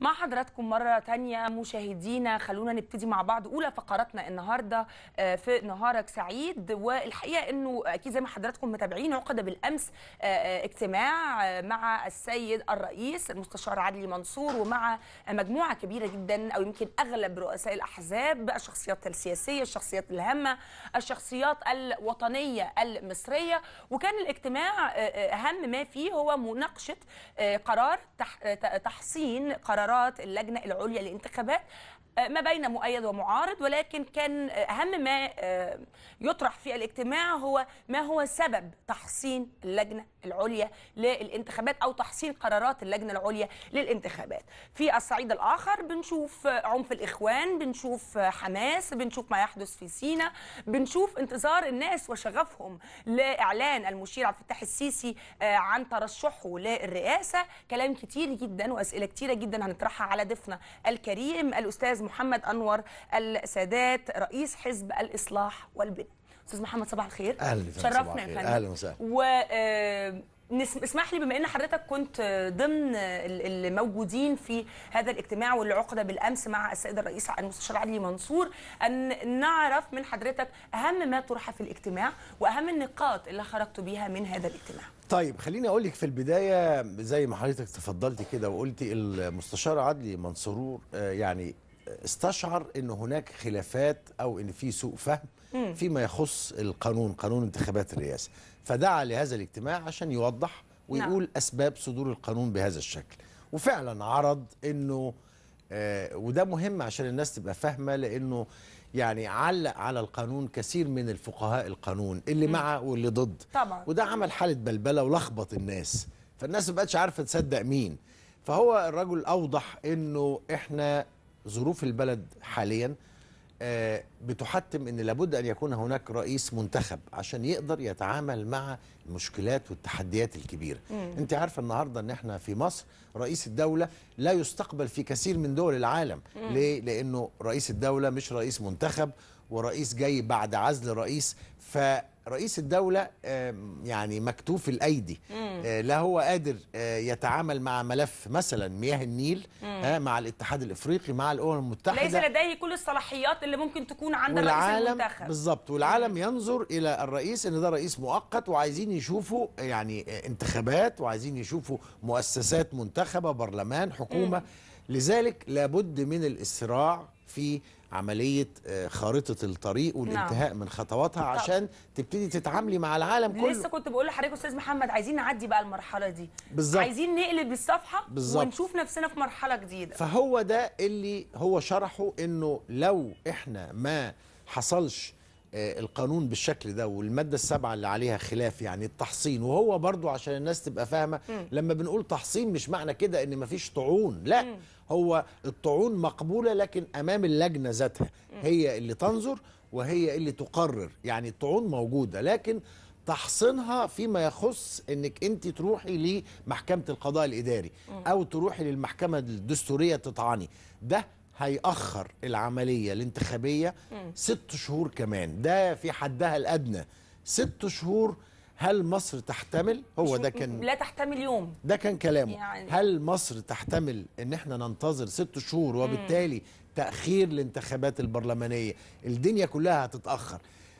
مع حضراتكم مرة تانية مشاهدينا خلونا نبتدي مع بعض أولى فقراتنا النهاردة آه، في نهارك سعيد والحقيقة أنه أكيد زي ما حضراتكم متابعين عقد بالأمس آه، آه، اجتماع مع السيد الرئيس المستشار عدلي منصور ومع مجموعة كبيرة جدا أو يمكن أغلب رؤساء الأحزاب الشخصيات السياسية الشخصيات الهامة الشخصيات الوطنية المصرية وكان الاجتماع أهم ما فيه هو مناقشة قرار تحصين قرار قرارات اللجنه العليا للانتخابات آه، ما بين مؤيد ومعارض ولكن كان آه، اهم ما آه، يطرح في الاجتماع هو ما هو سبب تحصين اللجنه العليا للانتخابات او تحصين قرارات اللجنه العليا للانتخابات في الصعيد الاخر بنشوف عنف الاخوان بنشوف حماس بنشوف ما يحدث في سينا بنشوف انتظار الناس وشغفهم لاعلان المشير عبد الفتاح السيسي عن ترشحه للرئاسه كلام كتير جدا واسئله كتيره جدا هنطرحها على ضيفنا الكريم الاستاذ محمد أنور السادات رئيس حزب الإصلاح والبناء أستاذ محمد صباح الخير أهلا شرفنا يا فندم أهلا وسهلا و... آه، اسمح لي بما ان حضرتك كنت ضمن الموجودين في هذا الاجتماع واللي عقد بالامس مع السيد الرئيس المستشار علي منصور ان نعرف من حضرتك اهم ما طرح في الاجتماع واهم النقاط اللي خرجت بيها من هذا الاجتماع. طيب خليني اقول لك في البدايه زي ما حضرتك تفضلت كده وقلتي المستشار عدلي منصور آه، يعني استشعر ان هناك خلافات او ان في سوء فهم فيما يخص القانون قانون انتخابات الرئاسه فدعا لهذا الاجتماع عشان يوضح ويقول نعم. اسباب صدور القانون بهذا الشكل وفعلا عرض انه آه وده مهم عشان الناس تبقى فاهمه لانه يعني علق على القانون كثير من الفقهاء القانون اللي مع واللي ضد طبعا. وده عمل حاله بلبله ولخبط الناس فالناس ما بقتش عارفه تصدق مين فهو الرجل اوضح انه احنا ظروف البلد حاليا آه، بتحتم ان لابد ان يكون هناك رئيس منتخب عشان يقدر يتعامل مع المشكلات والتحديات الكبيره انت عارفه النهارده ان احنا في مصر رئيس الدوله لا يستقبل في كثير من دول العالم ليه لانه رئيس الدوله مش رئيس منتخب ورئيس جاي بعد عزل رئيس فرئيس الدولة يعني مكتوف الأيدي آه، لا هو قادر آه، يتعامل مع ملف مثلا مياه النيل آه، مع الاتحاد الإفريقي مع الأمم المتحدة ليس لديه كل الصلاحيات اللي ممكن تكون عند الرئيس المنتخب بالظبط والعالم ينظر إلى الرئيس إن ده رئيس مؤقت وعايزين يشوفوا يعني انتخابات وعايزين يشوفوا مؤسسات منتخبة برلمان حكومة لذلك لابد من الإسراع في عمليه آه، خارطه الطريق والانتهاء نعم. من خطواتها عشان تبتدي تتعاملي مع العالم كله لسه كنت بقول لحضرتك استاذ محمد عايزين نعدي بقى المرحله دي بالزبط. عايزين نقلب الصفحه بالزبط. ونشوف نفسنا في مرحله جديده فهو ده اللي هو شرحه انه لو احنا ما حصلش آه، القانون بالشكل ده والماده السابعه اللي عليها خلاف يعني التحصين وهو برضو عشان الناس تبقى فاهمه لما بنقول تحصين مش معنى كده ان مفيش طعون لا هو الطعون مقبوله لكن امام اللجنه ذاتها هي اللي تنظر وهي اللي تقرر يعني الطعون موجوده لكن تحصينها فيما يخص انك انت تروحي لمحكمه القضاء الاداري او تروحي للمحكمه الدستوريه تطعني ده هيأخر العملية الانتخابية ست شهور كمان ده في حدها الأدنى ست شهور هل مصر تحتمل هو ده كان لا تحتمل يوم ده كان كلامه يعني هل مصر تحتمل ان احنا ننتظر ست شهور وبالتالي تأخير الانتخابات البرلمانية الدنيا كلها هتتأخر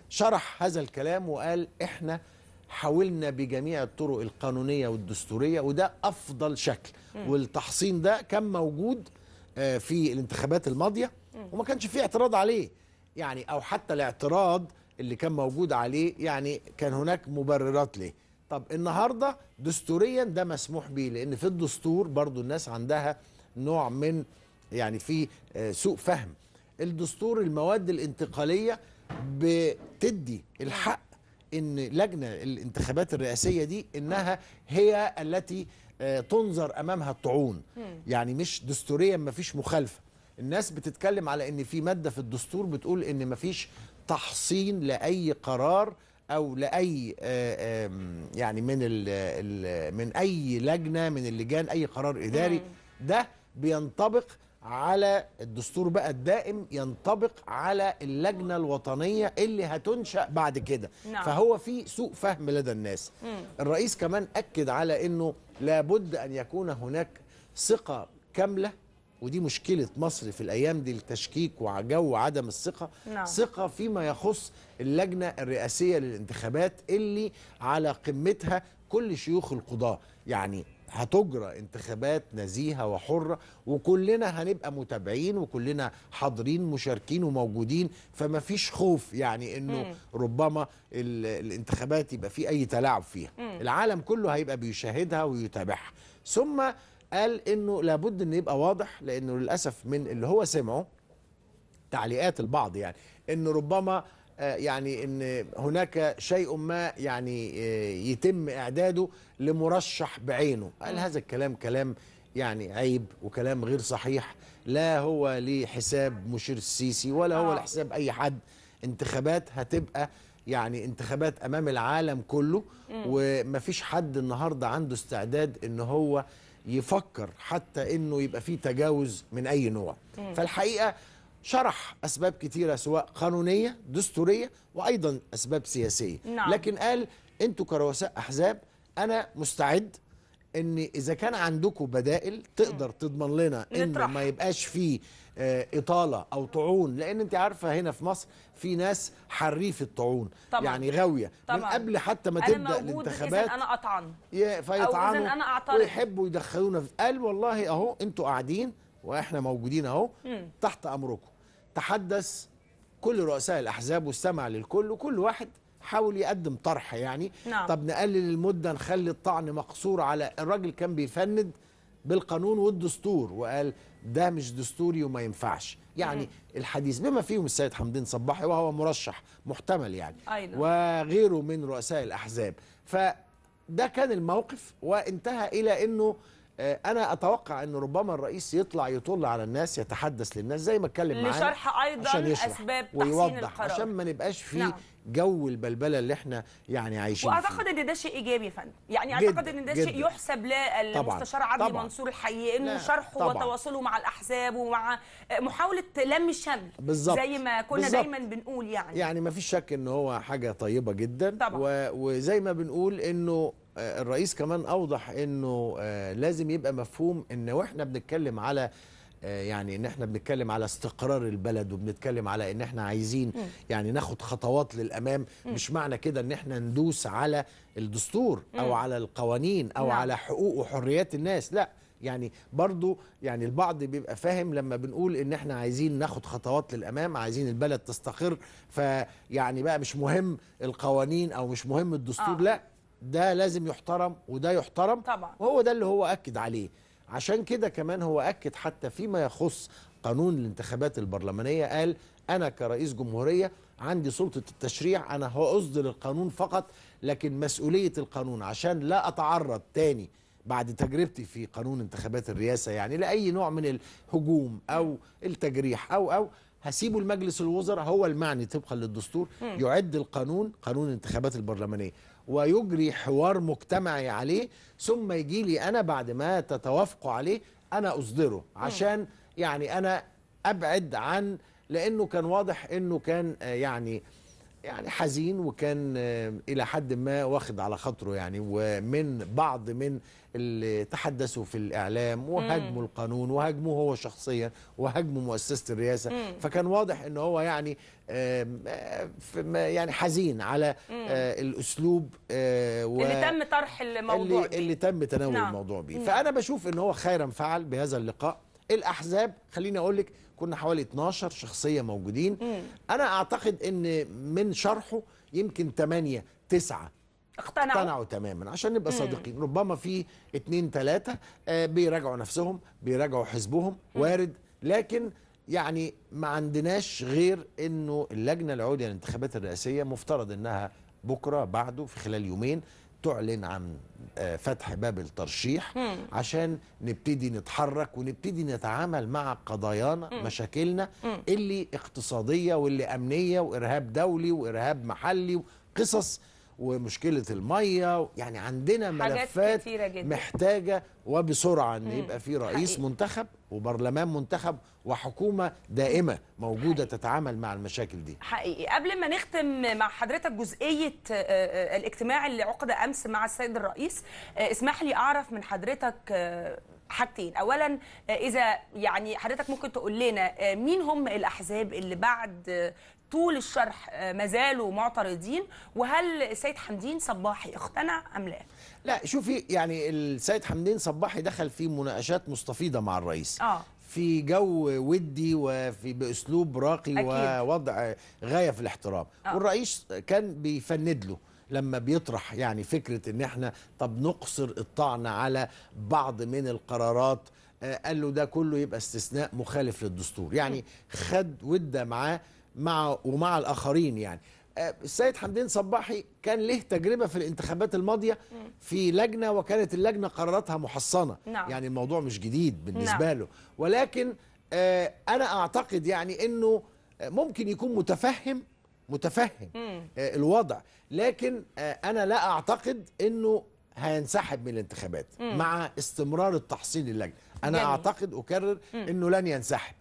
شرح هذا الكلام وقال احنا حاولنا بجميع الطرق القانونية والدستورية وده أفضل شكل والتحصين ده كان موجود آه، في الانتخابات الماضيه وما كانش في اعتراض عليه يعني او حتى الاعتراض اللي كان موجود عليه يعني كان هناك مبررات ليه طب النهارده دستوريا ده مسموح بيه لان في الدستور برضو الناس عندها نوع من يعني في آه، سوء فهم الدستور المواد الانتقاليه بتدي الحق ان لجنه الانتخابات الرئاسيه دي انها هي التي آه، تنظر امامها الطعون يعني مش دستوريا ما فيش مخالفه الناس بتتكلم على ان في ماده في الدستور بتقول ان ما فيش تحصين لاي قرار او لاي آه، يعني من من اي لجنه من اللجان اي قرار اداري ده بينطبق على الدستور بقى الدائم ينطبق على اللجنه الوطنيه اللي هتنشا بعد كده نعم. فهو في سوء فهم لدى الناس مم. الرئيس كمان اكد على انه لابد أن يكون هناك ثقة كاملة ودي مشكلة مصر في الأيام دي التشكيك وجو عدم الثقة نعم. ثقة فيما يخص اللجنة الرئاسية للانتخابات اللي على قمتها كل شيوخ القضاء يعني هتجرى انتخابات نزيهه وحره وكلنا هنبقى متابعين وكلنا حاضرين مشاركين وموجودين فما فيش خوف يعني انه مم. ربما الانتخابات يبقى في اي تلاعب فيها مم. العالم كله هيبقى بيشاهدها ويتابعها ثم قال انه لابد ان يبقى واضح لانه للاسف من اللي هو سمعه تعليقات البعض يعني انه ربما آه، يعني ان هناك شيء ما يعني آه، يتم اعداده لمرشح بعينه قال هذا الكلام كلام يعني عيب وكلام غير صحيح لا هو لحساب مشير السيسي ولا هو آه. لحساب اي حد انتخابات هتبقى يعني انتخابات امام العالم كله ومفيش حد النهارده عنده استعداد ان هو يفكر حتى انه يبقى فيه تجاوز من اي نوع فالحقيقه شرح أسباب كثيرة سواء قانونية دستورية وأيضا أسباب سياسية نعم. لكن قال أنتوا كرؤساء أحزاب أنا مستعد ان اذا كان عندكم بدائل تقدر تضمن لنا ان ما يبقاش فيه آه، اطاله او طعون لان انت عارفه هنا في مصر في ناس حريف الطعون طبعًا. يعني غاويه طبعًا. من قبل حتى ما تبدا الانتخابات انا اطعن فيطعن أو انا اعترض ويحبوا يدخلونا في قال والله اهو انتوا قاعدين واحنا موجودين اهو تحت امركم تحدث كل رؤساء الأحزاب واستمع للكل وكل واحد حاول يقدم طرح يعني نعم. طب نقلل المدة نخلي الطعن مقصور على الراجل كان بيفند بالقانون والدستور وقال ده مش دستوري وما ينفعش يعني مم. الحديث بما فيهم السيد حمدين صباحي وهو مرشح محتمل يعني أيضا. نعم. وغيره من رؤساء الأحزاب فده كان الموقف وانتهى إلى أنه آه، انا اتوقع ان ربما الرئيس يطلع يطل على الناس يتحدث للناس زي ما اتكلم معانا لشرح ايضا عشان يشرح اسباب ويوضح القرار. عشان ما نبقاش في نعم. جو البلبله اللي احنا يعني عايشين واعتقد ان ده شيء ايجابي يا فندم يعني اعتقد ان ده شيء يحسب للمستشار عدلي منصور الحقيقي انه شرحه طبعًا. وتواصله مع الاحزاب ومع آه، محاوله لم الشمل بالزبط. زي ما كنا بالزبط. دايما بنقول يعني يعني ما فيش شك ان هو حاجه طيبه جدا طبعا. وزي ما بنقول انه آه، الرئيس كمان اوضح انه آه، لازم يبقى مفهوم ان واحنا بنتكلم على آه، يعني ان احنا بنتكلم على استقرار البلد وبنتكلم على ان احنا عايزين يعني ناخد خطوات للامام مش معنى كده ان احنا ندوس على الدستور او على القوانين او نعم. على حقوق وحريات الناس لا يعني برضو يعني البعض بيبقى فاهم لما بنقول ان احنا عايزين ناخد خطوات للامام عايزين البلد تستقر فيعني بقى مش مهم القوانين او مش مهم الدستور آه. لا ده لازم يحترم وده يحترم طبعا وهو ده اللي هو أكد عليه عشان كده كمان هو أكد حتى فيما يخص قانون الانتخابات البرلمانية قال أنا كرئيس جمهورية عندي سلطة التشريع أنا هأصدر القانون فقط لكن مسؤولية القانون عشان لا أتعرض تاني بعد تجربتي في قانون انتخابات الرئاسة يعني لأي نوع من الهجوم أو التجريح أو أو هسيبه المجلس الوزراء هو المعني طبقا للدستور يعد القانون قانون الانتخابات البرلمانية ويجري حوار مجتمعي عليه ثم يجي لي أنا بعد ما تتوافقوا عليه أنا أصدره عشان يعني أنا أبعد عن لأنه كان واضح أنه كان آه، يعني يعني حزين وكان آه، الى حد ما واخد على خاطره يعني ومن بعض من اللي تحدثوا في الاعلام وهاجموا القانون وهاجموه هو شخصيا وهاجموا مؤسسه الرئاسه مم. فكان واضح ان هو يعني آه، يعني حزين على آه، الاسلوب و اللي تم طرح الموضوع اللي, بيه. اللي تم تناول نعم. الموضوع بيه فانا بشوف ان هو خيرا فعل بهذا اللقاء الاحزاب خليني اقول لك كنا حوالي 12 شخصيه موجودين مم. انا اعتقد ان من شرحه يمكن 8 9 اقتنعوا اقتنعوا تماما عشان نبقى صادقين مم. ربما في اتنين تلاتة آه، بيراجعوا نفسهم بيراجعوا حزبهم مم. وارد لكن يعني ما عندناش غير انه اللجنه العليا للانتخابات الرئاسيه مفترض انها بكره بعده في خلال يومين تعلن عن آه، فتح باب الترشيح عشان نبتدي نتحرك ونبتدي نتعامل مع قضايانا مشاكلنا اللي اقتصاديه واللي امنيه وارهاب دولي وارهاب محلي قصص ومشكله الميه يعني عندنا ملفات كتيرة جدا. محتاجه وبسرعه ان يبقى في رئيس حقيقي. منتخب وبرلمان منتخب وحكومه دائمه موجوده حقيقي. تتعامل مع المشاكل دي حقيقي قبل ما نختم مع حضرتك جزئيه آه، آه، الاجتماع اللي عقد امس مع السيد الرئيس آه، اسمح لي اعرف من حضرتك حاجتين اولا اذا يعني حضرتك ممكن تقول لنا مين هم الاحزاب اللي بعد طول الشرح آه، ما زالوا معترضين وهل السيد حمدين صباحي اقتنع ام لا؟ لا شوفي يعني السيد حمدين صباحي دخل في مناقشات مستفيضه مع الرئيس آه. في جو ودي وفي باسلوب راقي أكيد. ووضع غايه في الاحترام آه. والرئيس كان بيفند له لما بيطرح يعني فكره ان احنا طب نقصر الطعن على بعض من القرارات آه قال له ده كله يبقى استثناء مخالف للدستور يعني خد وده معاه مع ومع الاخرين يعني آه، السيد حمدين صباحي كان له تجربه في الانتخابات الماضيه في لجنه وكانت اللجنه قراراتها محصنه نعم. يعني الموضوع مش جديد بالنسبه نعم. له ولكن آه، انا اعتقد يعني انه آه، ممكن يكون متفهم متفهم مم. الوضع لكن انا لا اعتقد انه هينسحب من الانتخابات مم. مع استمرار التحصيل اللجنه انا جميل. اعتقد اكرر مم. انه لن ينسحب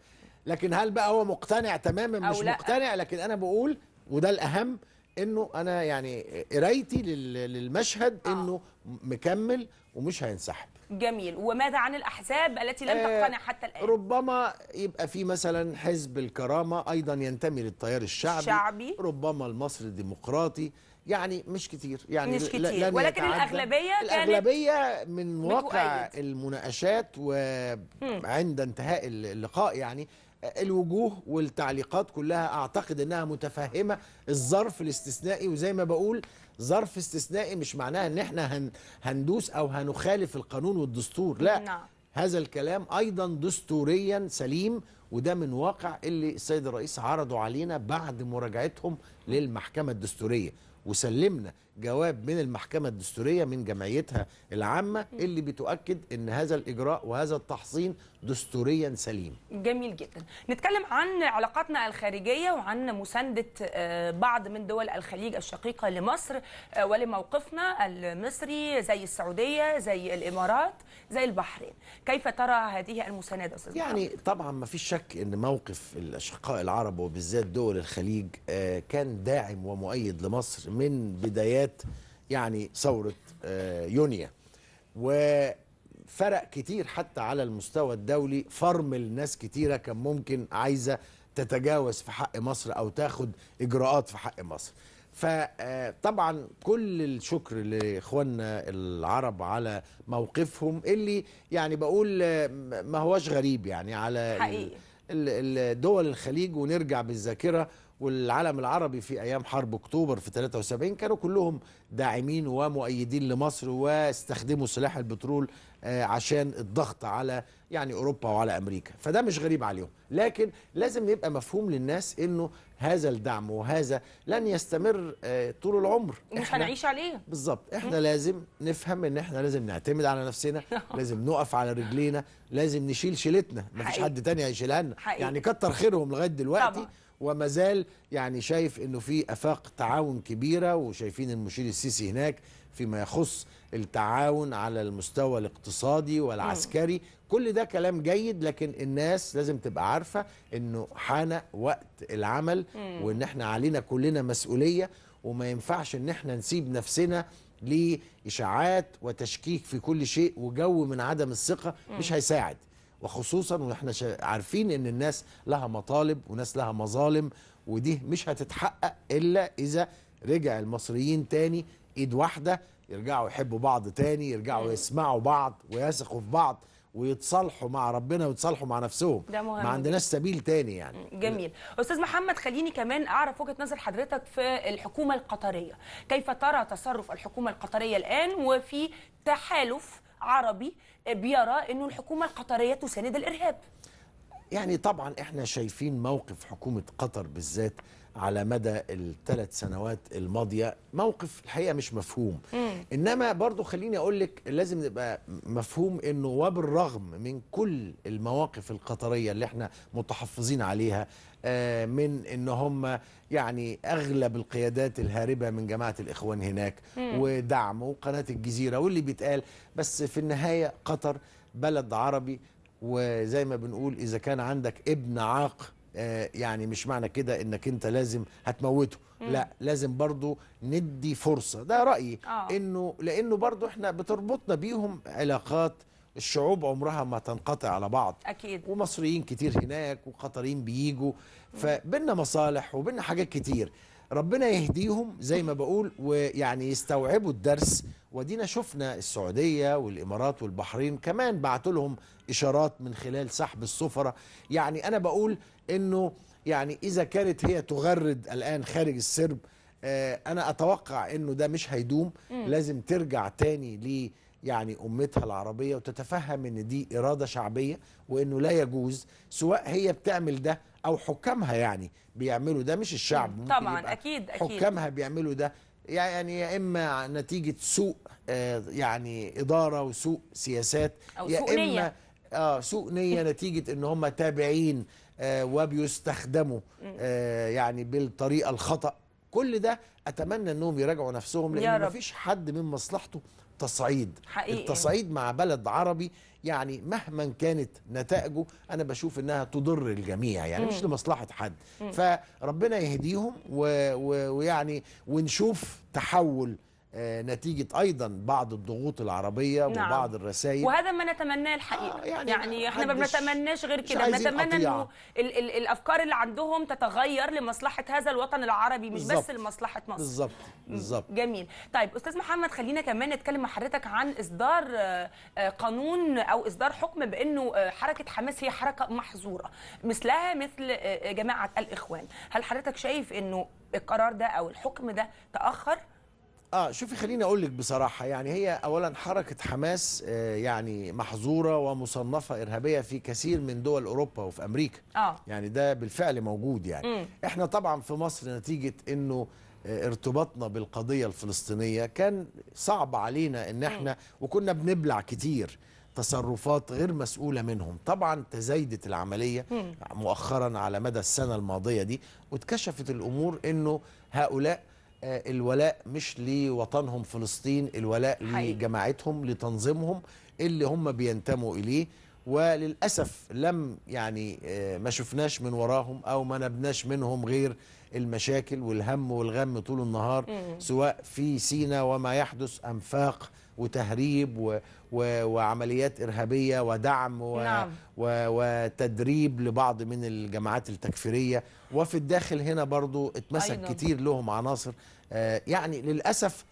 لكن هل بقى هو مقتنع تماما مش لا. مقتنع لكن انا بقول وده الاهم انه انا يعني قرايتي للمشهد آه. انه مكمل ومش هينسحب جميل وماذا عن الاحزاب التي لم آه تقتنع حتى الان ربما يبقى في مثلا حزب الكرامه ايضا ينتمي للتيار الشعبي الشعبي ربما المصري الديمقراطي يعني مش كتير يعني مش كتير ولكن الاغلبيه كانت الاغلبيه من واقع المناقشات وعند انتهاء اللقاء يعني الوجوه والتعليقات كلها اعتقد انها متفهمه الظرف الاستثنائي وزي ما بقول ظرف استثنائي مش معناها ان احنا هندوس او هنخالف القانون والدستور لا نعم. هذا الكلام ايضا دستوريا سليم وده من واقع اللي السيد الرئيس عرضه علينا بعد مراجعتهم للمحكمه الدستوريه وسلمنا جواب من المحكمة الدستورية من جمعيتها العامة اللي بتؤكد أن هذا الإجراء وهذا التحصين دستوريا سليم جميل جدا نتكلم عن علاقاتنا الخارجية وعن مساندة آه، بعض من دول الخليج الشقيقة لمصر آه، ولموقفنا المصري زي السعودية زي الإمارات زي البحرين كيف ترى هذه المساندة أستاذ يعني طبعا ما فيش شك أن موقف الأشقاء العرب وبالذات دول الخليج آه، كان داعم ومؤيد لمصر من بدايات بالذات يعني ثورة آه، يونيو وفرق كتير حتى على المستوى الدولي فرمل ناس كتيرة كان ممكن عايزة تتجاوز في حق مصر أو تاخد إجراءات في حق مصر فطبعا آه، كل الشكر لاخواننا العرب على موقفهم اللي يعني بقول آه، ما هوش غريب يعني على حقيقي. دول الخليج ونرجع بالذاكره والعالم العربي في ايام حرب اكتوبر في 73 كانوا كلهم داعمين ومؤيدين لمصر واستخدموا سلاح البترول آه، عشان الضغط على يعني اوروبا وعلى امريكا فده مش غريب عليهم لكن لازم يبقى مفهوم للناس انه هذا الدعم وهذا لن يستمر آه، طول العمر مش هنعيش عليه بالظبط احنا م? لازم نفهم ان احنا لازم نعتمد على نفسنا لازم نقف على رجلينا لازم نشيل شيلتنا مفيش حد تاني هيشيلها لنا يعني كتر خيرهم لغايه دلوقتي طبعا. ومازال يعني شايف انه في افاق تعاون كبيره وشايفين المشير السيسي هناك فيما يخص التعاون على المستوى الاقتصادي والعسكري م. كل ده كلام جيد لكن الناس لازم تبقى عارفة انه حان وقت العمل وان احنا علينا كلنا مسؤولية وما ينفعش ان احنا نسيب نفسنا لإشاعات وتشكيك في كل شيء وجو من عدم الثقة مش هيساعد وخصوصا واحنا عارفين ان الناس لها مطالب وناس لها مظالم ودي مش هتتحقق الا اذا رجع المصريين تاني ايد واحده يرجعوا يحبوا بعض تاني يرجعوا يسمعوا بعض ويثقوا في بعض ويتصالحوا مع ربنا ويتصالحوا مع نفسهم ده مهم ما عندناش سبيل تاني يعني جميل استاذ محمد خليني كمان اعرف وجهه نظر حضرتك في الحكومه القطريه كيف ترى تصرف الحكومه القطريه الان وفي تحالف عربي بيرى انه الحكومه القطريه تساند الارهاب يعني طبعا احنا شايفين موقف حكومه قطر بالذات على مدى الثلاث سنوات الماضيه موقف الحقيقه مش مفهوم انما برضو خليني اقول لك لازم نبقى مفهوم انه وبالرغم من كل المواقف القطريه اللي احنا متحفظين عليها آه، من ان هم يعني اغلب القيادات الهاربه من جماعه الاخوان هناك ودعم وقناه الجزيره واللي بيتقال بس في النهايه قطر بلد عربي وزي ما بنقول اذا كان عندك ابن عاق آه، يعني مش معنى كده انك انت لازم هتموته مم. لا لازم برضو ندي فرصه ده رايي آه. انه لانه برضو احنا بتربطنا بيهم علاقات الشعوب عمرها ما تنقطع على بعض أكيد. ومصريين كتير هناك وقطريين بييجوا فبيننا مصالح وبيننا حاجات كتير ربنا يهديهم زي ما بقول ويعني يستوعبوا الدرس ودينا شفنا السعودية والإمارات والبحرين كمان بعتوا لهم إشارات من خلال سحب السفرة يعني أنا بقول أنه يعني إذا كانت هي تغرد الآن خارج السرب آه أنا أتوقع أنه ده مش هيدوم لازم ترجع تاني ليه يعني امتها العربيه وتتفهم ان دي اراده شعبيه وانه لا يجوز سواء هي بتعمل ده او حكامها يعني بيعملوا ده مش الشعب طبعا اكيد اكيد حكامها بيعملوا ده يعني يا اما نتيجه سوء آه، يعني اداره وسوء سياسات أو يا سوء اما نية. اه سوء نيه نتيجه ان هم تابعين آه، وبيستخدموا آه، يعني بالطريقه الخطا كل ده اتمنى انهم يراجعوا نفسهم لان مفيش حد من مصلحته تصعيد حقيقي. التصعيد مع بلد عربي يعني مهما كانت نتائجه انا بشوف انها تضر الجميع يعني مم. مش لمصلحه حد مم. فربنا يهديهم و... و... ويعني ونشوف تحول آه، نتيجة أيضا بعض الضغوط العربية نعم. وبعض الرسائل وهذا ما نتمناه الحقيقة آه يعني, يعني احنا ما بنتمناش غير كده نتمنى أنه ال ال الأفكار اللي عندهم تتغير لمصلحة هذا الوطن العربي مش بالزبط. بس لمصلحة مصر بالظبط بالظبط جميل طيب أستاذ محمد خلينا كمان نتكلم مع حضرتك عن إصدار آه، آه، قانون أو إصدار حكم بأنه حركة حماس هي حركة محظورة مثلها مثل جماعة الإخوان هل حضرتك شايف أنه القرار ده أو الحكم ده تأخر اه شوفي خليني اقول لك بصراحه يعني هي اولا حركه حماس آه يعني محظوره ومصنفه ارهابيه في كثير من دول اوروبا وفي امريكا آه. يعني ده بالفعل موجود يعني م. احنا طبعا في مصر نتيجه انه آه ارتباطنا بالقضيه الفلسطينيه كان صعب علينا ان احنا م. وكنا بنبلع كتير تصرفات غير مسؤولة منهم طبعا تزايدت العملية مؤخرا على مدى السنة الماضية دي واتكشفت الأمور أنه هؤلاء آه، الولاء مش لوطنهم فلسطين الولاء لجماعتهم لتنظيمهم اللي هم بينتموا إليه وللأسف لم يعني آه، ما شفناش من وراهم أو ما نبناش منهم غير المشاكل والهم والغم طول النهار سواء في سينا وما يحدث أنفاق وتهريب و و وعمليات إرهابية ودعم و نعم. و وتدريب لبعض من الجماعات التكفيرية وفي الداخل هنا برضو اتمسك أيضاً. كتير لهم عناصر آه يعني للأسف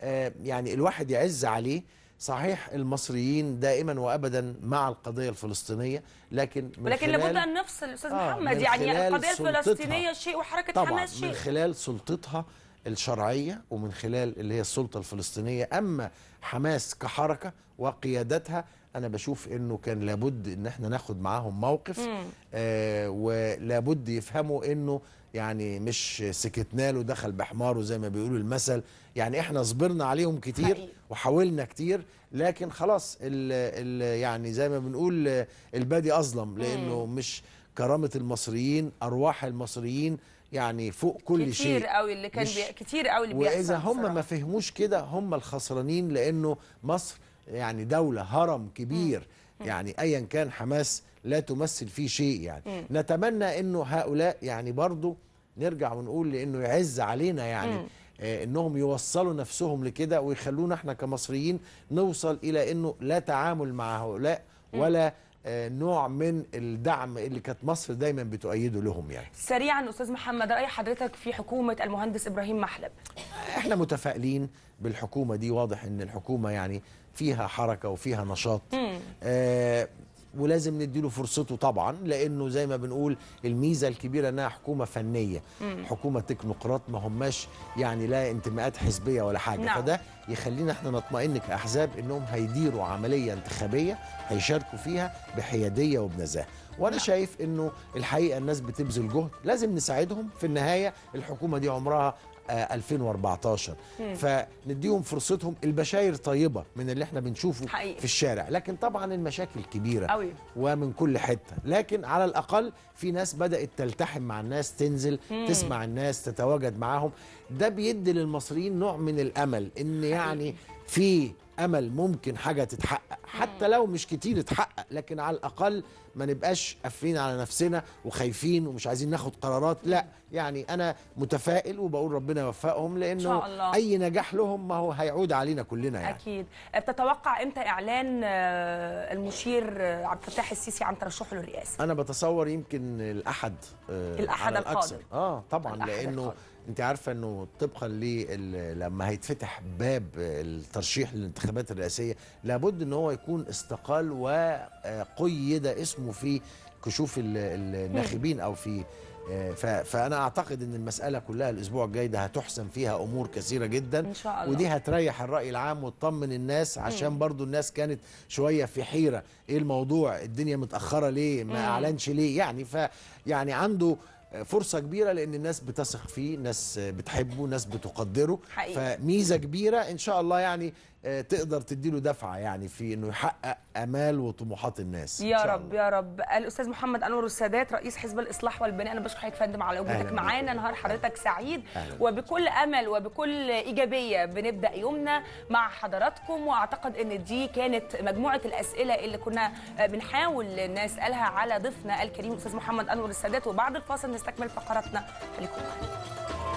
آه يعني الواحد يعز عليه صحيح المصريين دائما وابدا مع القضيه الفلسطينيه لكن من ولكن لابد ان نفصل استاذ آه، محمد آه يعني القضيه الفلسطينيه شيء وحركه حماس شيء طبعا من خلال سلطتها الشرعيه ومن خلال اللي هي السلطه الفلسطينيه اما حماس كحركه وقيادتها انا بشوف انه كان لابد ان احنا ناخد معاهم موقف آه ولابد يفهموا انه يعني مش سكتنا له دخل بحماره زي ما بيقولوا المثل يعني احنا صبرنا عليهم كتير وحاولنا كتير لكن خلاص الـ الـ يعني زي ما بنقول البادي اظلم لانه مش كرامه المصريين ارواح المصريين يعني فوق كل كتير شيء كتير قوي اللي كان بي... كتير قوي اللي بيحصل واذا هم ما فهموش كده هم الخسرانين لانه مصر يعني دوله هرم كبير م. يعني ايا كان حماس لا تمثل فيه شيء يعني م. نتمنى انه هؤلاء يعني برضه نرجع ونقول لانه يعز علينا يعني م. آه، انهم يوصلوا نفسهم لكده ويخلونا احنا كمصريين نوصل الى انه لا تعامل مع هؤلاء ولا م. آه، نوع من الدعم اللي كانت مصر دايما بتؤيده لهم يعني سريعا استاذ محمد راي حضرتك في حكومه المهندس ابراهيم محلب احنا متفائلين بالحكومه دي واضح ان الحكومه يعني فيها حركه وفيها نشاط ولازم نديله فرصته طبعا لانه زي ما بنقول الميزه الكبيره انها حكومه فنيه مم. حكومه تكنوقراط ما هماش يعني لا انتماءات حزبيه ولا حاجه نعم. فده يخلينا احنا نطمئن كاحزاب انهم هيديروا عمليه انتخابيه هيشاركوا فيها بحياديه وبنزاهه وانا نعم. شايف انه الحقيقه الناس بتبذل جهد لازم نساعدهم في النهايه الحكومه دي عمرها 2014 آه، مم. فنديهم فرصتهم البشاير طيبه من اللي احنا بنشوفه حقيقي. في الشارع لكن طبعا المشاكل كبيره أوي. ومن كل حته لكن على الاقل في ناس بدات تلتحم مع الناس تنزل مم. تسمع الناس تتواجد معاهم ده بيدي للمصريين نوع من الامل ان يعني في امل ممكن حاجه تتحقق حتى لو مش كتير اتحقق لكن على الاقل ما نبقاش قافلين على نفسنا وخايفين ومش عايزين ناخد قرارات لا يعني انا متفائل وبقول ربنا يوفقهم لانه شاء الله. اي نجاح لهم ما هو هيعود علينا كلنا يعني اكيد آه، بتتوقع امتى اعلان آه، المشير آه، عبد الفتاح السيسي عن ترشحه للرئاسه انا بتصور يمكن الاحد الاحد القادم اه طبعا لانه انت عارفه انه طبقا لما هيتفتح باب الترشيح للانتخابات الرئاسيه لابد ان هو يكون استقال وقيد اسمه في كشوف الناخبين او في فانا اعتقد ان المساله كلها الاسبوع الجاي ده هتحسم فيها امور كثيره جدا إن شاء الله. ودي هتريح الراي العام وتطمن الناس عشان برضو الناس كانت شويه في حيره ايه الموضوع الدنيا متاخره ليه ما اعلنش ليه يعني ف يعني عنده فرصه كبيره لان الناس بتثق فيه ناس بتحبه ناس بتقدره حقيقي. فميزه كبيره ان شاء الله يعني آه، تقدر تديله دفعه يعني في انه يحقق امال وطموحات الناس يا رب يا رب الاستاذ محمد انور السادات رئيس حزب الاصلاح والبناء انا بشكر حضرتك فندم على وجودك معانا نهار حضرتك سعيد أهلا. وبكل امل وبكل ايجابيه بنبدا يومنا مع حضراتكم واعتقد ان دي كانت مجموعه الاسئله اللي كنا آه، بنحاول نسالها على ضيفنا الكريم الاستاذ محمد انور السادات وبعد الفاصل نستكمل فقراتنا خليكم معانا